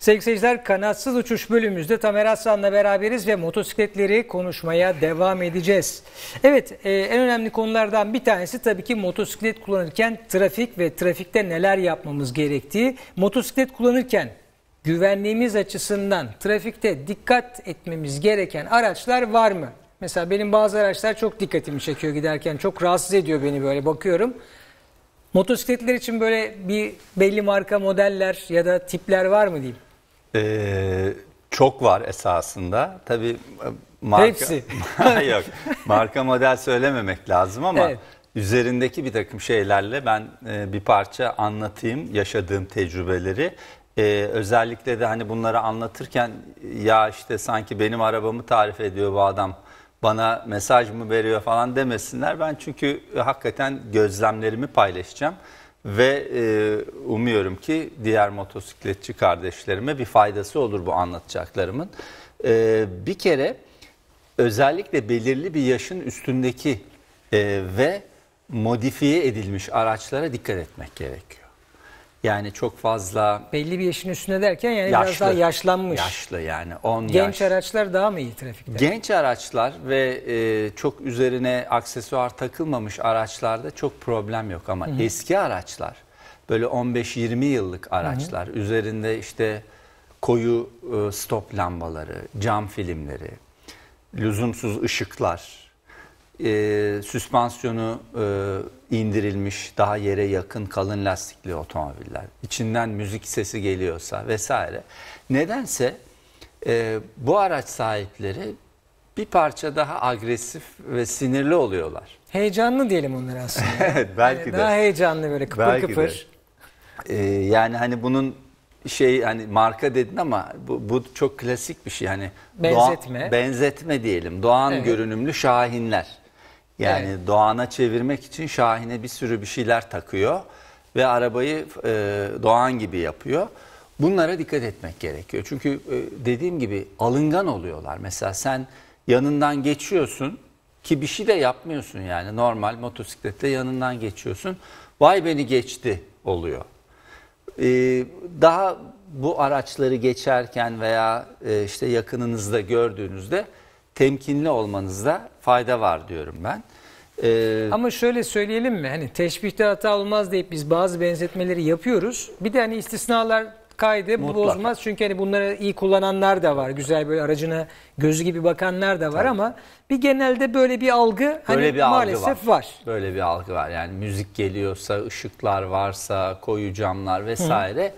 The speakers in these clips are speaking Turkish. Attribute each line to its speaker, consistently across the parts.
Speaker 1: Sevgili seyirciler kanatsız uçuş bölümümüzde Tamer Aslan'la beraberiz ve motosikletleri konuşmaya devam edeceğiz. Evet e, en önemli konulardan bir tanesi tabii ki motosiklet kullanırken trafik ve trafikte neler yapmamız gerektiği. Motosiklet kullanırken güvenliğimiz açısından trafikte dikkat etmemiz gereken araçlar var mı? Mesela benim bazı araçlar çok dikkatimi çekiyor giderken çok rahatsız ediyor beni böyle bakıyorum. Motosikletler için böyle bir belli marka modeller ya da tipler var mı diyeyim?
Speaker 2: Ee, çok var esasında. Tabii e, marka, Hepsi. yok, marka model söylememek lazım ama evet. üzerindeki bir takım şeylerle ben e, bir parça anlatayım yaşadığım tecrübeleri. Ee, özellikle de hani bunları anlatırken ya işte sanki benim arabamı tarif ediyor bu adam bana mesaj mı veriyor falan demesinler. Ben çünkü hakikaten gözlemlerimi paylaşacağım. Ve e, umuyorum ki diğer motosikletçi kardeşlerime bir faydası olur bu anlatacaklarımın. E, bir kere özellikle belirli bir yaşın üstündeki e, ve modifiye edilmiş araçlara dikkat etmek gerekiyor. Yani çok fazla Belli bir yaşın üstüne derken yani biraz daha
Speaker 1: yaşlanmış.
Speaker 2: yaşlı yani 10 Genç
Speaker 1: araçlar daha mı iyi trafikte?
Speaker 2: Genç araçlar ve e, çok üzerine aksesuar takılmamış araçlarda çok problem yok ama eski araçlar böyle 15-20 yıllık araçlar üzerinde işte koyu e, stop lambaları, cam filmleri, lüzumsuz ışıklar e, süspansiyonu e, indirilmiş daha yere yakın kalın lastikli otomobiller içinden müzik sesi geliyorsa vesaire nedense e, bu araç sahipleri bir parça daha agresif ve sinirli oluyorlar.
Speaker 1: Heyecanlı diyelim onlara aslında.
Speaker 2: evet belki yani de. Daha heyecanlı böyle kıpır belki kıpır. De. Ee, yani hani bunun şey hani marka dedin ama bu, bu çok klasik bir şey. Yani benzetme. Doğan, benzetme diyelim. Doğan evet. görünümlü şahinler. Yani evet. Doğan'a çevirmek için Şahin'e bir sürü bir şeyler takıyor ve arabayı e, Doğan gibi yapıyor. Bunlara dikkat etmek gerekiyor. Çünkü e, dediğim gibi alıngan oluyorlar. Mesela sen yanından geçiyorsun ki bir şey de yapmıyorsun yani normal motosiklette yanından geçiyorsun. Vay beni geçti oluyor. Ee, daha bu araçları geçerken veya e, işte yakınınızda gördüğünüzde temkinli olmanızda fayda var diyorum ben. Ee, Ama
Speaker 1: şöyle söyleyelim mi? Hani teşbihte hata olmaz deyip biz bazı benzetmeleri yapıyoruz. Bir de hani istisnalar kaydı mutlaka. bozmaz. Çünkü hani bunları iyi kullananlar da var. Güzel böyle aracına gözü gibi bakanlar da var Tabii. ama bir genelde böyle bir algı hani böyle hani bir maalesef algı var. var.
Speaker 2: Böyle bir algı var. Yani müzik geliyorsa, ışıklar varsa, koyu camlar vesaire. Hı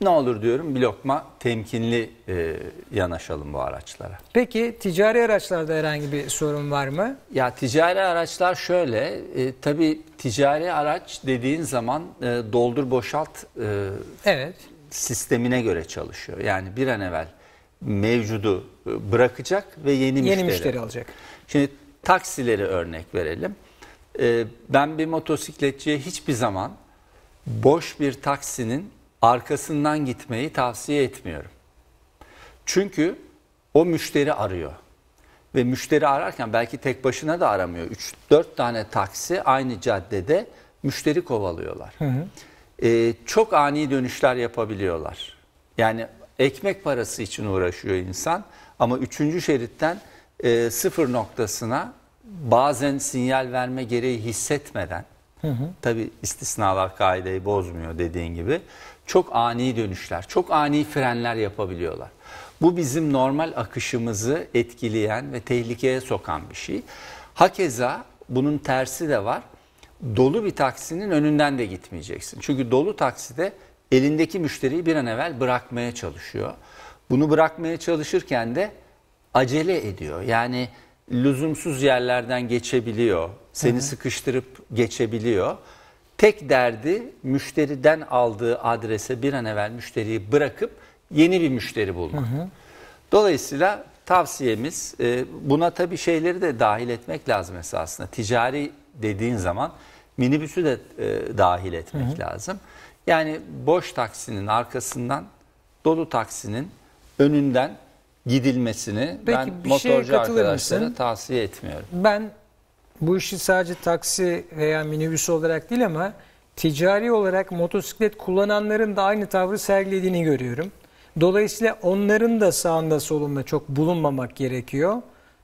Speaker 2: ne olur diyorum bir lokma temkinli e, yanaşalım bu araçlara.
Speaker 1: Peki ticari araçlarda herhangi bir sorun var mı? Ya ticari
Speaker 2: araçlar şöyle, e, tabii ticari araç dediğin zaman e, doldur boşalt e, Evet. sistemine göre çalışıyor. Yani bir an evvel mevcudu e, bırakacak ve yeni, Yeni müşteri. müşteri alacak. Şimdi taksileri örnek verelim. Ee, ben bir motosikletçiye hiçbir zaman boş bir taksinin arkasından gitmeyi tavsiye etmiyorum. Çünkü o müşteri arıyor. Ve müşteri ararken belki tek başına da aramıyor. 3-4 tane taksi aynı caddede müşteri kovalıyorlar. Hı hı. Ee, çok ani dönüşler yapabiliyorlar. Yani ekmek parası için uğraşıyor insan ama 3. şeritten e, sıfır noktasına bazen sinyal verme gereği hissetmeden Hı hı. Tabi istisnalar kaideyi bozmuyor dediğin gibi çok ani dönüşler, çok ani frenler yapabiliyorlar. Bu bizim normal akışımızı etkileyen ve tehlikeye sokan bir şey. Hakeza bunun tersi de var. Dolu bir taksinin önünden de gitmeyeceksin. Çünkü dolu takside elindeki müşteriyi bir an evvel bırakmaya çalışıyor. Bunu bırakmaya çalışırken de acele ediyor. Yani lüzumsuz yerlerden geçebiliyor. Seni Hı -hı. sıkıştırıp geçebiliyor. Tek derdi müşteriden aldığı adrese bir an evvel müşteriyi bırakıp yeni bir müşteri bulmak. Hı hı. Dolayısıyla tavsiyemiz e, buna tabii şeyleri de dahil etmek lazım esasında. Ticari dediğin zaman minibüsü de e, dahil etmek hı hı. lazım. Yani boş taksinin arkasından dolu taksinin önünden gidilmesini Peki, ben motorcu şeye arkadaşlara tavsiye etmiyorum.
Speaker 1: Ben bu işi sadece taksi veya minibüs olarak değil ama ticari olarak motosiklet kullananların da aynı tavrı sergilediğini görüyorum. Dolayısıyla onların da sağında solunda çok bulunmamak gerekiyor.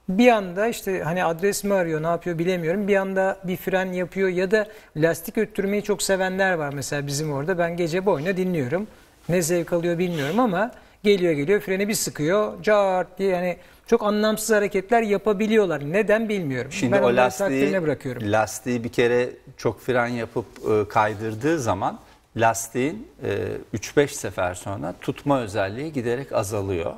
Speaker 1: Bir anda işte hani adres mi arıyor ne yapıyor bilemiyorum. Bir anda bir fren yapıyor ya da lastik öttürmeyi çok sevenler var mesela bizim orada. Ben gece boyuna dinliyorum. Ne zevk alıyor bilmiyorum ama geliyor geliyor freni bir sıkıyor. Cart diye yani çok anlamsız hareketler yapabiliyorlar. Neden bilmiyorum. Şimdi ben o lastiği, bırakıyorum.
Speaker 2: lastiği bir kere çok fren yapıp e, kaydırdığı zaman lastiğin e, 3-5 sefer sonra tutma özelliği giderek azalıyor.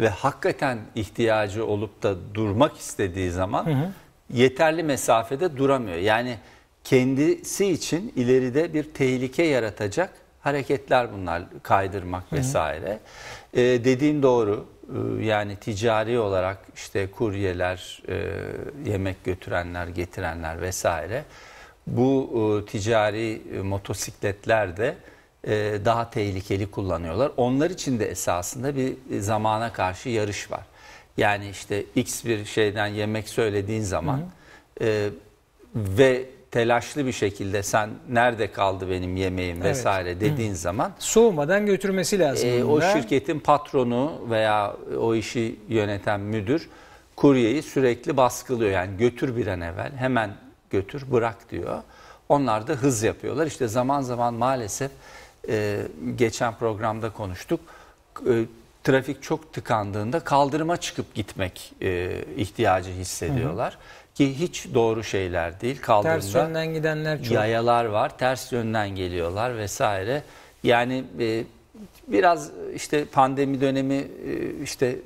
Speaker 2: Ve hakikaten ihtiyacı olup da durmak istediği zaman hı hı. yeterli mesafede duramıyor. Yani kendisi için ileride bir tehlike yaratacak hareketler bunlar kaydırmak vesaire. E, dediğin doğru e, yani ticari olarak işte kuryeler, e, yemek götürenler, getirenler vesaire. Bu e, ticari e, motosikletler de e, daha tehlikeli kullanıyorlar. Onlar için de esasında bir e, zamana karşı yarış var. Yani işte X bir şeyden yemek söylediğin zaman E, ve telaşlı bir şekilde sen nerede kaldı benim yemeğim vesaire evet. dediğin Hı.
Speaker 1: zaman soğumadan götürmesi lazım. E, o
Speaker 2: şirketin patronu veya o işi yöneten müdür kuryeyi sürekli baskılıyor. Yani götür bir an evvel hemen götür bırak diyor. Onlar da hız yapıyorlar. İşte zaman zaman maalesef e, geçen programda konuştuk. E, trafik çok tıkandığında kaldırıma çıkıp gitmek e, ihtiyacı hissediyorlar. Hı hı ki hiç doğru şeyler değil. kaldırımda ters yönden
Speaker 1: gidenler çok. Yayalar
Speaker 2: var, ters yönden geliyorlar vesaire. Yani e, biraz işte pandemi dönemi e, işte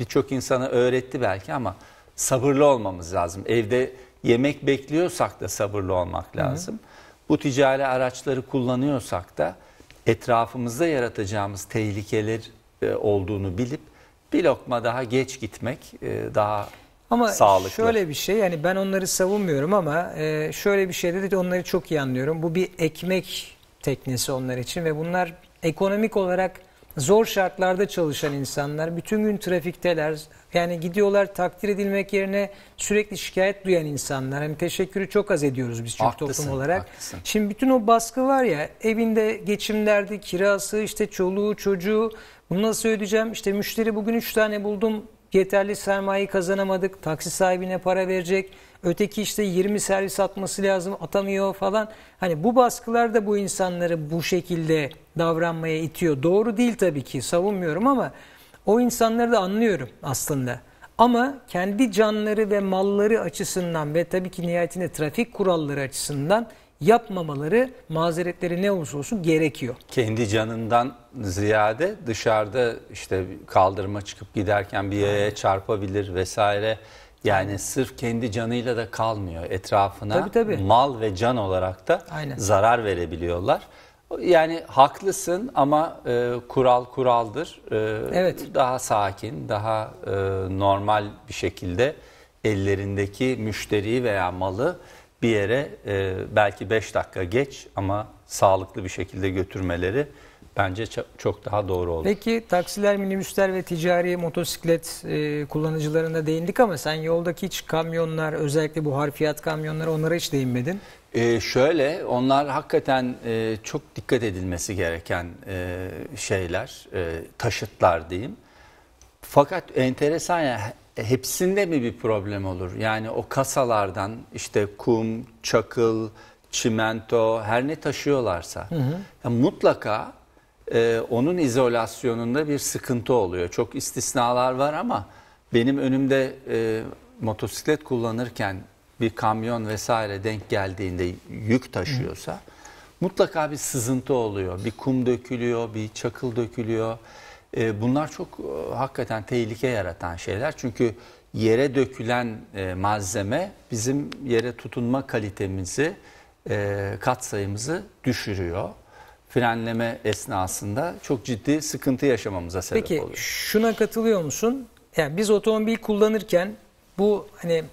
Speaker 2: birçok insana öğretti belki ama sabırlı olmamız lazım. Evde yemek bekliyorsak da sabırlı olmak lazım. Hı hı. Bu ticari araçları kullanıyorsak da etrafımızda yaratacağımız tehlikeler e, olduğunu bilip bir lokma daha geç gitmek e, daha ama sağlıklı. şöyle
Speaker 1: bir şey yani ben onları savunmuyorum ama e, şöyle bir şey dedi onları çok iyi anlıyorum. Bu bir ekmek teknesi onlar için ve bunlar ekonomik olarak zor şartlarda çalışan insanlar. Bütün gün trafikteler yani gidiyorlar takdir edilmek yerine sürekli şikayet duyan insanlar. Hani teşekkürü çok az ediyoruz biz çok toplum olarak. Haklısın. Şimdi bütün o baskı var ya evinde geçim derdi, kirası, işte çoluğu, çocuğu bunu nasıl ödeyeceğim? İşte müşteri bugün 3 tane buldum yeterli sermayeyi kazanamadık. Taksi sahibine para verecek. Öteki işte 20 servis atması lazım atamıyor falan. Hani bu baskılar da bu insanları bu şekilde davranmaya itiyor. Doğru değil tabii ki savunmuyorum ama o insanları da anlıyorum aslında. Ama kendi canları ve malları açısından ve tabii ki nihayetinde trafik kuralları açısından yapmamaları mazeretleri ne olursa olsun gerekiyor. Kendi
Speaker 2: canından ziyade dışarıda işte kaldırıma çıkıp giderken bir yere çarpabilir vesaire. Yani sırf kendi canıyla da kalmıyor. Etrafına tabii, tabii. mal ve can olarak da Aynen. zarar verebiliyorlar. Yani haklısın ama e, kural kuraldır. E, evet. Daha sakin, daha e, normal bir şekilde ellerindeki müşteriyi veya malı bir yere e, belki 5 dakika geç ama sağlıklı bir şekilde götürmeleri bence çok daha doğru olur.
Speaker 1: Peki taksiler, minibüsler ve ticari motosiklet e, kullanıcılarına değindik ama sen yoldaki hiç kamyonlar özellikle bu harfiyat kamyonları onlara hiç değinmedin.
Speaker 2: E, şöyle onlar hakikaten e, çok dikkat edilmesi gereken e, şeyler, e, taşıtlar diyeyim. Fakat enteresan yani e, hepsinde mi bir problem olur? Yani o kasalardan işte kum, çakıl, çimento her ne taşıyorlarsa hı hı. Ya mutlaka e, onun izolasyonunda bir sıkıntı oluyor. Çok istisnalar var ama benim önümde e, motosiklet kullanırken bir kamyon vesaire denk geldiğinde yük taşıyorsa hı. mutlaka bir sızıntı oluyor. Bir kum dökülüyor, bir çakıl dökülüyor. E, bunlar çok e, hakikaten tehlike yaratan şeyler. Çünkü yere dökülen e, malzeme bizim yere tutunma kalitemizi, e, kat sayımızı düşürüyor. Frenleme esnasında çok ciddi sıkıntı yaşamamıza sebep Peki, oluyor. Peki
Speaker 1: şuna katılıyor musun? Yani biz otomobil kullanırken bu hani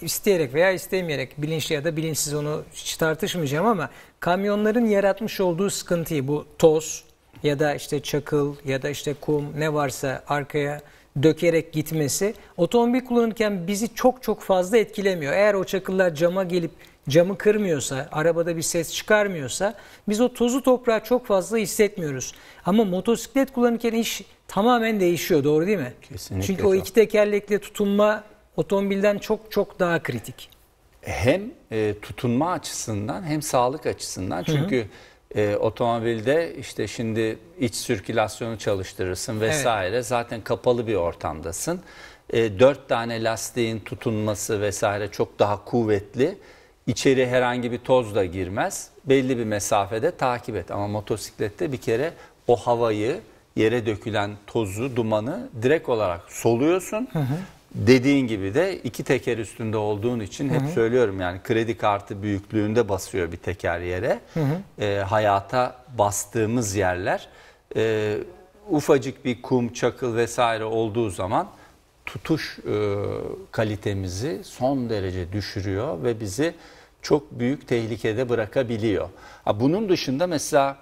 Speaker 1: isteyerek veya istemeyerek bilinçli ya da bilinçsiz onu hiç tartışmayacağım ama kamyonların yaratmış olduğu sıkıntıyı bu toz, ya da işte çakıl ya da işte kum ne varsa arkaya dökerek gitmesi otomobil kullanırken bizi çok çok fazla etkilemiyor. Eğer o çakıllar cama gelip camı kırmıyorsa, arabada bir ses çıkarmıyorsa biz o tozu toprağı çok fazla hissetmiyoruz. Ama motosiklet kullanırken iş tamamen değişiyor doğru değil mi? Kesinlikle. Çünkü o iki tekerlekli tutunma otomobilden çok çok daha kritik. Hem
Speaker 2: e, tutunma açısından hem sağlık açısından çünkü... Hı hı e, otomobilde işte şimdi iç sirkülasyonu çalıştırırsın vesaire. Evet. Zaten kapalı bir ortamdasın. E, dört tane lastiğin tutunması vesaire çok daha kuvvetli. İçeri herhangi bir toz da girmez. Belli bir mesafede takip et. Ama motosiklette bir kere o havayı, yere dökülen tozu, dumanı direkt olarak soluyorsun. Hı hı dediğin gibi de iki teker üstünde olduğun için hep hı hı. söylüyorum yani kredi kartı büyüklüğünde basıyor bir teker yere. Hı hı. E, hayata bastığımız yerler e, ufacık bir kum, çakıl vesaire olduğu zaman tutuş e, kalitemizi son derece düşürüyor ve bizi çok büyük tehlikede bırakabiliyor. Ha, bunun dışında mesela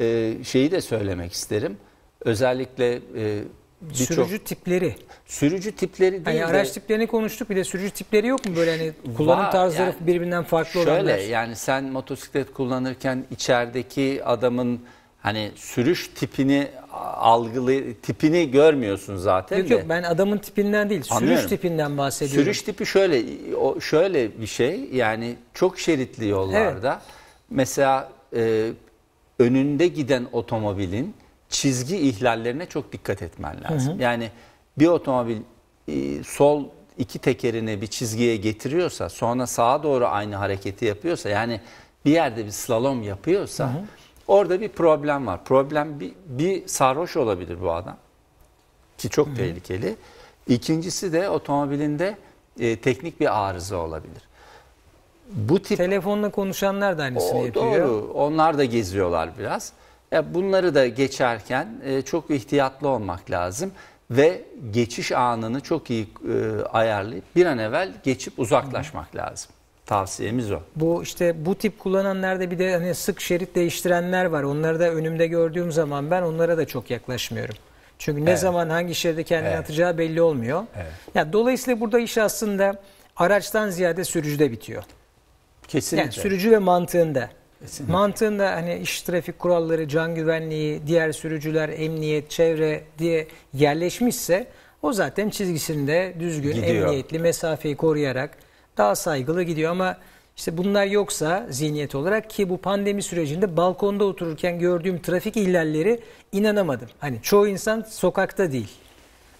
Speaker 2: e, şeyi de söylemek isterim. Özellikle e, sürücü çok... tipleri. Sürücü tipleri hani değil yani araç
Speaker 1: tiplerini konuştuk bir de sürücü tipleri yok mu böyle hani kullanım var, tarzları yani, birbirinden farklı olanlar? Şöyle
Speaker 2: yani sen motosiklet kullanırken içerideki adamın hani sürüş tipini algılı tipini görmüyorsun zaten. Yok de. yok
Speaker 1: ben adamın tipinden değil sürüş Anlıyorum. tipinden bahsediyorum. Sürüş
Speaker 2: tipi şöyle şöyle bir şey yani çok şeritli yollarda evet. mesela e, önünde giden otomobilin çizgi ihlallerine çok dikkat etmen lazım. Hı hı. Yani bir otomobil e, sol iki tekerini bir çizgiye getiriyorsa sonra sağa doğru aynı hareketi yapıyorsa yani bir yerde bir slalom yapıyorsa hı hı. orada bir problem var. Problem bir, bir sarhoş olabilir bu adam ki çok hı hı. tehlikeli. İkincisi de otomobilinde e, teknik bir arıza olabilir. Bu tip telefonla konuşanlar da aynısını o, yapıyor. Doğru. Onlar da geziyorlar biraz bunları da geçerken e, çok ihtiyatlı olmak lazım ve geçiş anını çok iyi e, ayarlayıp bir an evvel geçip uzaklaşmak Hı. lazım. Tavsiyemiz o.
Speaker 1: Bu işte bu tip kullananlarda bir de hani sık şerit değiştirenler var. Onları da önümde gördüğüm zaman ben onlara da çok yaklaşmıyorum. Çünkü evet. ne zaman hangi şeride kendini evet. atacağı belli olmuyor. Evet. Yani dolayısıyla burada iş aslında araçtan ziyade sürücüde bitiyor. Kesinlikle. Yani sürücü ve mantığında. Kesinlikle. Mantığında hani iş trafik kuralları, can güvenliği, diğer sürücüler, emniyet, çevre diye yerleşmişse o zaten çizgisinde düzgün, gidiyor. emniyetli, mesafeyi koruyarak daha saygılı gidiyor ama işte bunlar yoksa zihniyet olarak ki bu pandemi sürecinde balkonda otururken gördüğüm trafik ihlalleri inanamadım. Hani çoğu insan sokakta değil.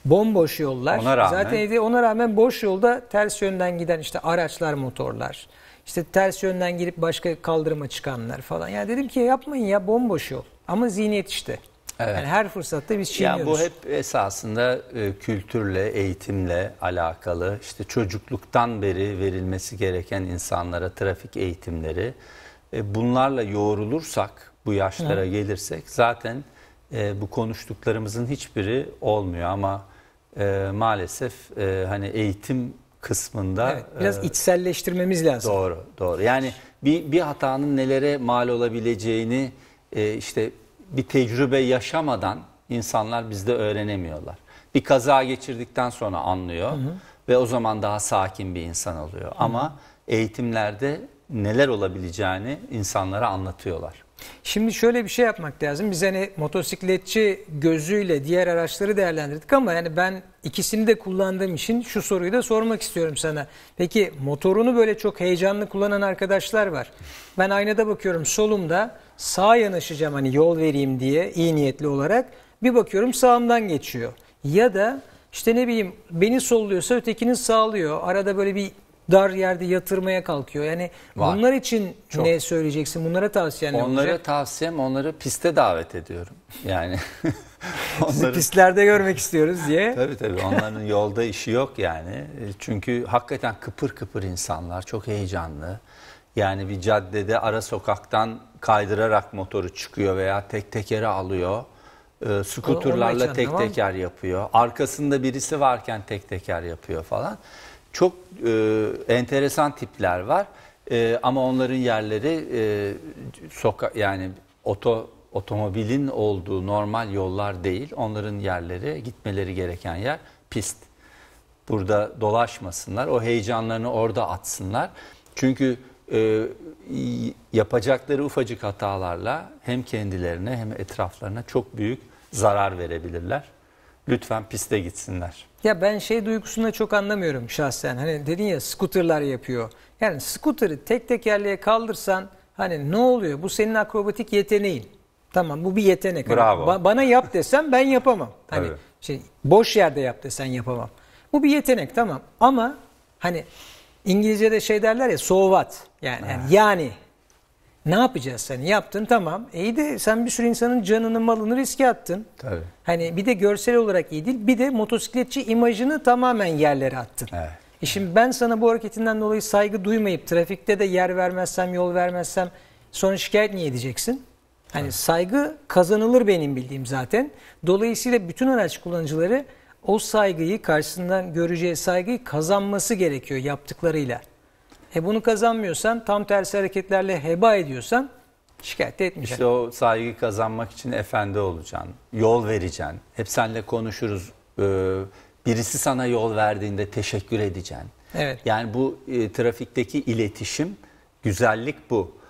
Speaker 1: Bomboş yollar. Ona rağmen. Zaten ona rağmen boş yolda ters yönden giden işte araçlar, motorlar. İşte ters yönden girip başka kaldırıma çıkanlar falan. Yani dedim ki yapmayın ya bomboş yol. Ama zihniyet işte. Evet. Yani her fırsatta biz çiğniyoruz. Yani bu hep
Speaker 2: esasında e, kültürle, eğitimle alakalı. İşte çocukluktan beri verilmesi gereken insanlara trafik eğitimleri. E, bunlarla yoğrulursak, bu yaşlara Hı. gelirsek zaten e, bu konuştuklarımızın hiçbiri olmuyor ama e, maalesef e, hani eğitim kısmında evet, biraz e,
Speaker 1: içselleştirmemiz lazım.
Speaker 2: Doğru, doğru. Yani bir bir hatanın nelere mal olabileceğini e, işte bir tecrübe yaşamadan insanlar bizde öğrenemiyorlar. Bir kaza geçirdikten sonra anlıyor hı hı. ve o zaman daha sakin bir insan oluyor. Hı hı. Ama eğitimlerde neler olabileceğini insanlara anlatıyorlar.
Speaker 1: Şimdi şöyle bir şey yapmak lazım. Biz hani motosikletçi gözüyle diğer araçları değerlendirdik ama yani ben ikisini de kullandığım için şu soruyu da sormak istiyorum sana. Peki motorunu böyle çok heyecanlı kullanan arkadaşlar var. Ben aynada bakıyorum solumda sağa yanaşacağım hani yol vereyim diye iyi niyetli olarak bir bakıyorum sağımdan geçiyor. Ya da işte ne bileyim beni solluyorsa ötekinin sağlıyor. Arada böyle bir dar yerde yatırmaya kalkıyor. Yani Var. bunlar için Çok. ne söyleyeceksin? Bunlara tavsiyen ne Onlara olacak?
Speaker 2: tavsiyem onları piste davet ediyorum. Yani onları...
Speaker 1: pistlerde görmek istiyoruz diye. tabii tabii
Speaker 2: onların yolda işi yok yani. E, çünkü hakikaten kıpır kıpır insanlar çok heyecanlı. Yani bir caddede ara sokaktan kaydırarak motoru çıkıyor veya tek tekeri alıyor. E, skuturlarla tek teker yapıyor. Arkasında birisi varken tek teker yapıyor falan. Çok e, enteresan tipler var. E, ama onların yerleri e, soka yani oto otomobilin olduğu normal yollar değil. Onların yerleri gitmeleri gereken yer pist. Burada dolaşmasınlar. O heyecanlarını orada atsınlar. Çünkü e, yapacakları ufacık hatalarla hem kendilerine hem etraflarına çok büyük zarar verebilirler. Lütfen piste gitsinler.
Speaker 1: Ya ben şey duygusunu çok anlamıyorum şahsen. Hani dedin ya scooterlar yapıyor. Yani scooter'ı tek tekerleğe kaldırsan hani ne oluyor? Bu senin akrobatik yeteneğin. Tamam bu bir yetenek. Hani Bravo. Ba bana yap desem ben yapamam. Hani evet. şey boş yerde yap desen yapamam. Bu bir yetenek tamam ama hani İngilizce'de şey derler ya so what yani, hani yani, yani ne yapacağız? Hani yaptın tamam. İyi de sen bir sürü insanın canını malını riske attın. Tabii. Hani bir de görsel olarak iyi değil. Bir de motosikletçi imajını tamamen yerlere attın. Evet. E şimdi ben sana bu hareketinden dolayı saygı duymayıp trafikte de yer vermezsem, yol vermezsem sonra şikayet niye edeceksin? Hani evet. saygı kazanılır benim bildiğim zaten. Dolayısıyla bütün araç kullanıcıları o saygıyı karşısından göreceği saygıyı kazanması gerekiyor yaptıklarıyla. E bunu kazanmıyorsan tam tersi hareketlerle heba ediyorsan şikayet etmeyeceksin. İşte
Speaker 2: o saygı kazanmak için efendi olacaksın. Yol vereceksin. Hep seninle konuşuruz. Ee, birisi sana yol verdiğinde teşekkür edeceksin. Evet. Yani bu e, trafikteki iletişim güzellik bu.